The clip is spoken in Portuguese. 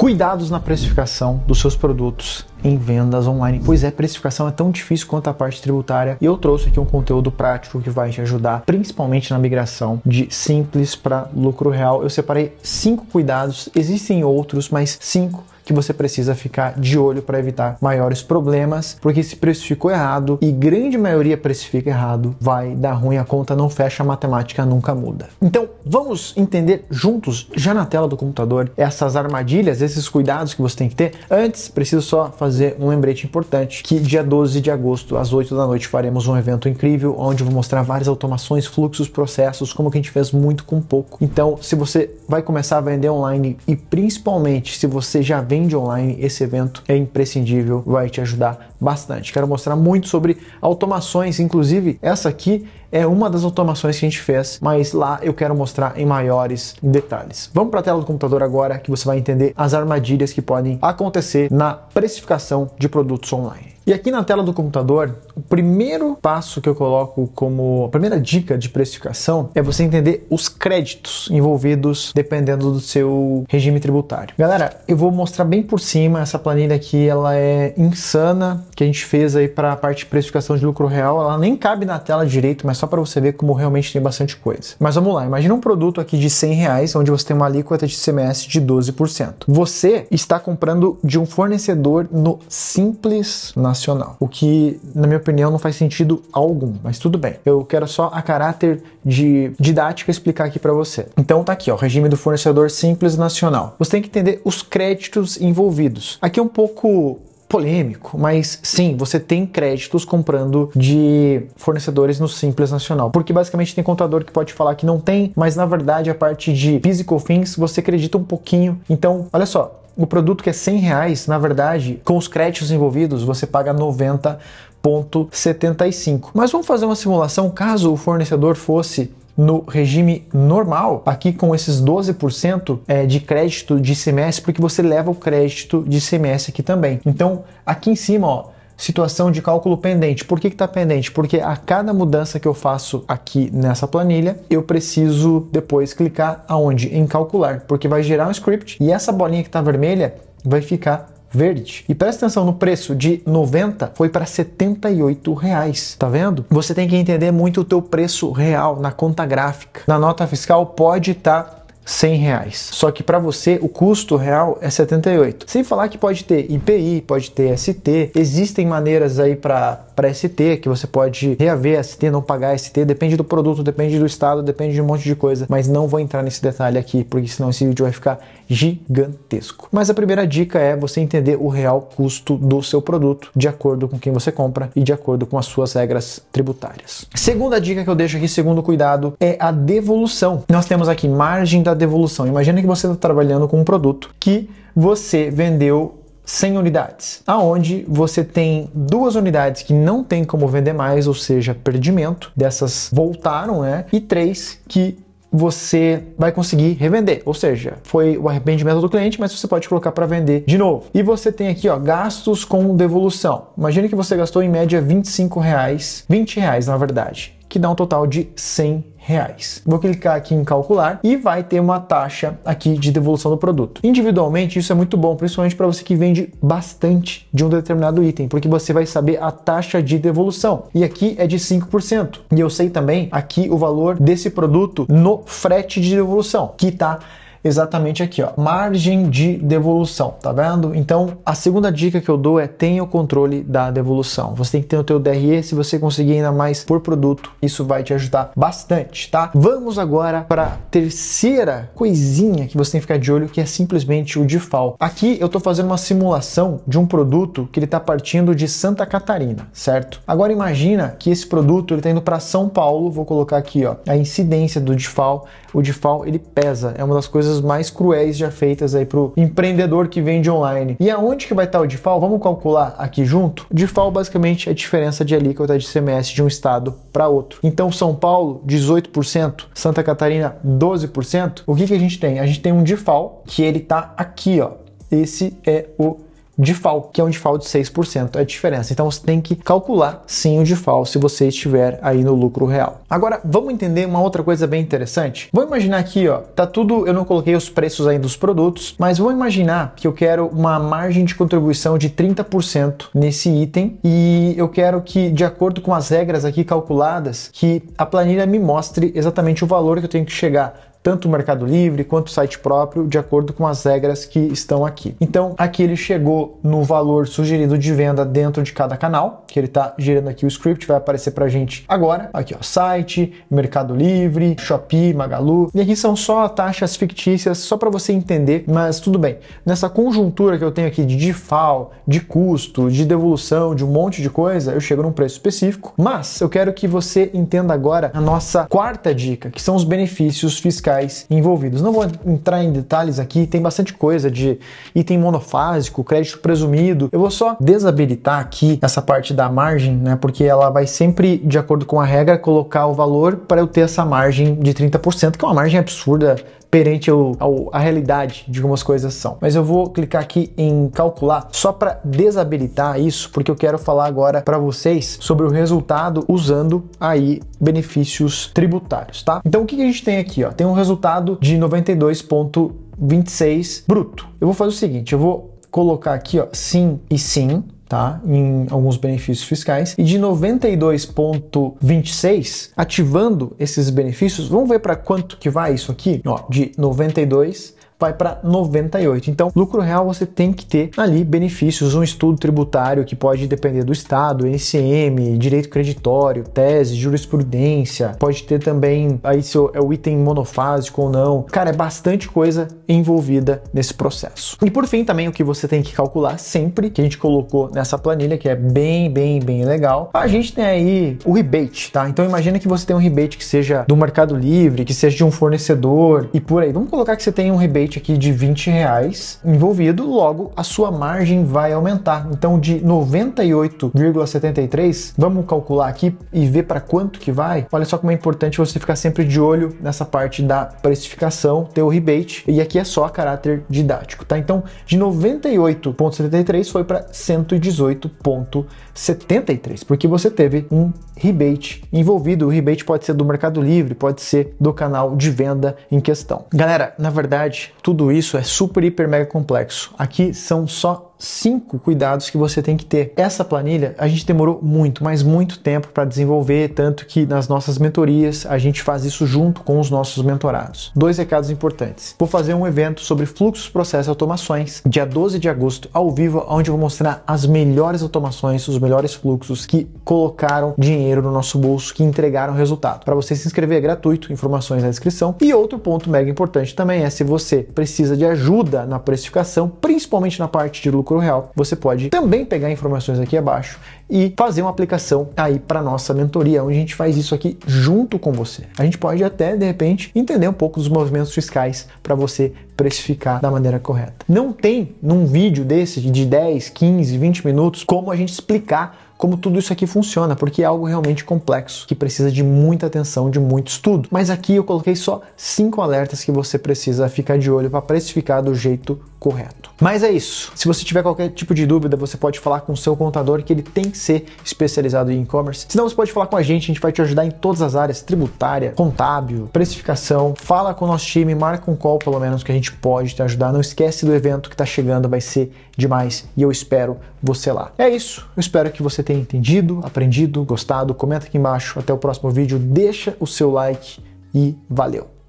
Cuidados na precificação dos seus produtos em vendas online. Pois é, precificação é tão difícil quanto a parte tributária e eu trouxe aqui um conteúdo prático que vai te ajudar, principalmente na migração de simples para lucro real. Eu separei cinco cuidados, existem outros, mas cinco que você precisa ficar de olho para evitar maiores problemas, porque se precificou errado e grande maioria precifica errado, vai dar ruim, a conta não fecha, a matemática nunca muda. Então, vamos entender juntos, já na tela do computador, essas armadilhas, esses cuidados que você tem que ter. Antes, preciso só fazer um lembrete importante, que dia 12 de agosto, às 8 da noite, faremos um evento incrível, onde eu vou mostrar várias automações, fluxos, processos, como que a gente fez muito com pouco. Então, se você vai começar a vender online e principalmente se você já vende vende online, esse evento é imprescindível, vai te ajudar bastante. Quero mostrar muito sobre automações, inclusive essa aqui é uma das automações que a gente fez, mas lá eu quero mostrar em maiores detalhes. Vamos para a tela do computador agora que você vai entender as armadilhas que podem acontecer na precificação de produtos online. E aqui na tela do computador, o primeiro passo que eu coloco como a primeira dica de precificação é você entender os créditos envolvidos dependendo do seu regime tributário. Galera, eu vou mostrar bem por cima essa planilha aqui, ela é insana que a gente fez aí para a parte de precificação de lucro real, ela nem cabe na tela direito, mas só para você ver como realmente tem bastante coisa. Mas vamos lá, imagina um produto aqui de 100 reais, onde você tem uma alíquota de CMS de 12%. Você está comprando de um fornecedor no Simples Nacional, o que, na minha opinião, não faz sentido algum, mas tudo bem. Eu quero só a caráter de didática explicar aqui para você. Então tá aqui, ó, o regime do fornecedor Simples Nacional. Você tem que entender os créditos envolvidos. Aqui é um pouco polêmico, mas sim, você tem créditos comprando de fornecedores no Simples Nacional, porque basicamente tem contador que pode falar que não tem, mas na verdade a parte de PIS e COFINS você acredita um pouquinho. Então, olha só, o produto que é 100 reais, na verdade, com os créditos envolvidos, você paga 90,75. Mas vamos fazer uma simulação caso o fornecedor fosse no regime normal, aqui com esses 12% é, de crédito de ICMS, porque você leva o crédito de ICMS aqui também. Então, aqui em cima, ó, situação de cálculo pendente. Por que está pendente? Porque a cada mudança que eu faço aqui nessa planilha, eu preciso depois clicar aonde? Em calcular, porque vai gerar um script e essa bolinha que está vermelha vai ficar verde. E presta atenção no preço de 90 foi para 78 reais. Tá vendo? Você tem que entender muito o teu preço real na conta gráfica. Na nota fiscal pode estar tá 100 reais. Só que para você o custo real é 78. Sem falar que pode ter IPI, pode ter ST, existem maneiras aí para para ST, que você pode reaver ST, não pagar ST, depende do produto, depende do estado, depende de um monte de coisa, mas não vou entrar nesse detalhe aqui, porque senão esse vídeo vai ficar gigantesco. Mas a primeira dica é você entender o real custo do seu produto, de acordo com quem você compra e de acordo com as suas regras tributárias. Segunda dica que eu deixo aqui, segundo cuidado, é a devolução. Nós temos aqui margem da devolução. Imagina que você está trabalhando com um produto que você vendeu 100 unidades, aonde você tem duas unidades que não tem como vender mais, ou seja, perdimento, dessas voltaram, né? E três que você vai conseguir revender, ou seja, foi o arrependimento do cliente, mas você pode colocar para vender de novo. E você tem aqui, ó, gastos com devolução. Imagina que você gastou em média 25 reais, 20 reais na verdade, que dá um total de 100 reais. Vou clicar aqui em calcular e vai ter uma taxa aqui de devolução do produto. Individualmente, isso é muito bom, principalmente para você que vende bastante de um determinado item, porque você vai saber a taxa de devolução. E aqui é de 5%. E eu sei também aqui o valor desse produto no frete de devolução, que está exatamente aqui, ó, margem de devolução, tá vendo? Então, a segunda dica que eu dou é tenha o controle da devolução. Você tem que ter o teu DRE, se você conseguir ainda mais por produto, isso vai te ajudar bastante, tá? Vamos agora para a terceira coisinha que você tem que ficar de olho, que é simplesmente o default. Aqui eu estou fazendo uma simulação de um produto que ele está partindo de Santa Catarina, certo? Agora imagina que esse produto ele tá indo para São Paulo, vou colocar aqui, ó, a incidência do default, o default ele pesa, é uma das coisas coisas mais cruéis já feitas aí pro empreendedor que vende online. E aonde que vai estar o DIFAL? Vamos calcular aqui junto? DIFAL basicamente é a diferença de alíquota de CMS de um estado para outro. Então São Paulo 18%, Santa Catarina 12%. O que que a gente tem? A gente tem um DIFAL que ele tá aqui, ó. Esse é o de FAO, que é um DFAL de 6%, é a diferença. Então você tem que calcular sim o DFAL se você estiver aí no lucro real. Agora, vamos entender uma outra coisa bem interessante. Vou imaginar aqui, ó, tá tudo, eu não coloquei os preços ainda dos produtos, mas vou imaginar que eu quero uma margem de contribuição de 30% nesse item e eu quero que, de acordo com as regras aqui calculadas, que a planilha me mostre exatamente o valor que eu tenho que chegar tanto o Mercado Livre quanto o site próprio, de acordo com as regras que estão aqui. Então, aqui ele chegou no valor sugerido de venda dentro de cada canal, que ele está gerando aqui o script, vai aparecer para a gente agora. Aqui, ó, site, Mercado Livre, Shopee, Magalu. E aqui são só taxas fictícias, só para você entender, mas tudo bem. Nessa conjuntura que eu tenho aqui de default, de custo, de devolução, de um monte de coisa, eu chego num preço específico. Mas eu quero que você entenda agora a nossa quarta dica, que são os benefícios fiscais fiscais envolvidos. Não vou entrar em detalhes aqui, tem bastante coisa de item monofásico, crédito presumido. Eu vou só desabilitar aqui essa parte da margem, né? Porque ela vai sempre, de acordo com a regra, colocar o valor para eu ter essa margem de 30%, que é uma margem absurda perante ao, ao, a realidade de como as coisas são. Mas eu vou clicar aqui em calcular só para desabilitar isso, porque eu quero falar agora para vocês sobre o resultado usando aí benefícios tributários, tá? Então o que, que a gente tem aqui? Ó? Tem um resultado de 92,26 bruto. Eu vou fazer o seguinte, eu vou colocar aqui ó, sim e sim tá? Em alguns benefícios fiscais e de 92.26 ativando esses benefícios, vamos ver para quanto que vai isso aqui, ó, de 92 vai para 98. Então, lucro real você tem que ter ali benefícios, um estudo tributário que pode depender do estado, NCM, direito creditório, tese, jurisprudência, pode ter também aí se é o item monofásico ou não. Cara, é bastante coisa envolvida nesse processo. E por fim, também o que você tem que calcular sempre, que a gente colocou nessa planilha, que é bem, bem, bem legal. A gente tem aí o rebate, tá? Então imagina que você tem um rebate que seja do Mercado Livre, que seja de um fornecedor e por aí. Vamos colocar que você tem um rebate aqui de 20 reais envolvido, logo a sua margem vai aumentar. Então de 98,73, vamos calcular aqui e ver para quanto que vai. Olha só como é importante você ficar sempre de olho nessa parte da precificação, ter o rebate, e aqui é só a caráter didático, tá? Então de 98,73 foi para 118,73, porque você teve um rebate envolvido. O rebate pode ser do Mercado Livre, pode ser do canal de venda em questão. Galera, na verdade, tudo isso é super, hiper, mega complexo. Aqui são só cinco cuidados que você tem que ter. Essa planilha a gente demorou muito, mas muito tempo para desenvolver, tanto que nas nossas mentorias a gente faz isso junto com os nossos mentorados. Dois recados importantes. Vou fazer um evento sobre fluxos, processos e automações, dia 12 de agosto, ao vivo, onde eu vou mostrar as melhores automações, os melhores fluxos que colocaram dinheiro no nosso bolso, que entregaram resultado. Para você se inscrever é gratuito, informações na descrição. E outro ponto mega importante também é se você precisa de ajuda na precificação, principalmente na parte de lucro lucro real, você pode também pegar informações aqui abaixo e fazer uma aplicação aí para nossa mentoria, onde a gente faz isso aqui junto com você. A gente pode até de repente entender um pouco dos movimentos fiscais para você precificar da maneira correta. Não tem num vídeo desse de 10, 15, 20 minutos como a gente explicar como tudo isso aqui funciona, porque é algo realmente complexo que precisa de muita atenção, de muito estudo. Mas aqui eu coloquei só cinco alertas que você precisa ficar de olho para precificar do jeito correto. Mas é isso. Se você tiver qualquer tipo de dúvida, você pode falar com o seu contador que ele tem que ser especializado em e-commerce. Se não, você pode falar com a gente, a gente vai te ajudar em todas as áreas: tributária, contábil, precificação. Fala com o nosso time, marca um call pelo menos que a gente pode te ajudar. Não esquece do evento que está chegando, vai ser demais e eu espero você lá. É isso. Eu espero que você tenha tenha entendido, aprendido, gostado. Comenta aqui embaixo. Até o próximo vídeo. Deixa o seu like e valeu!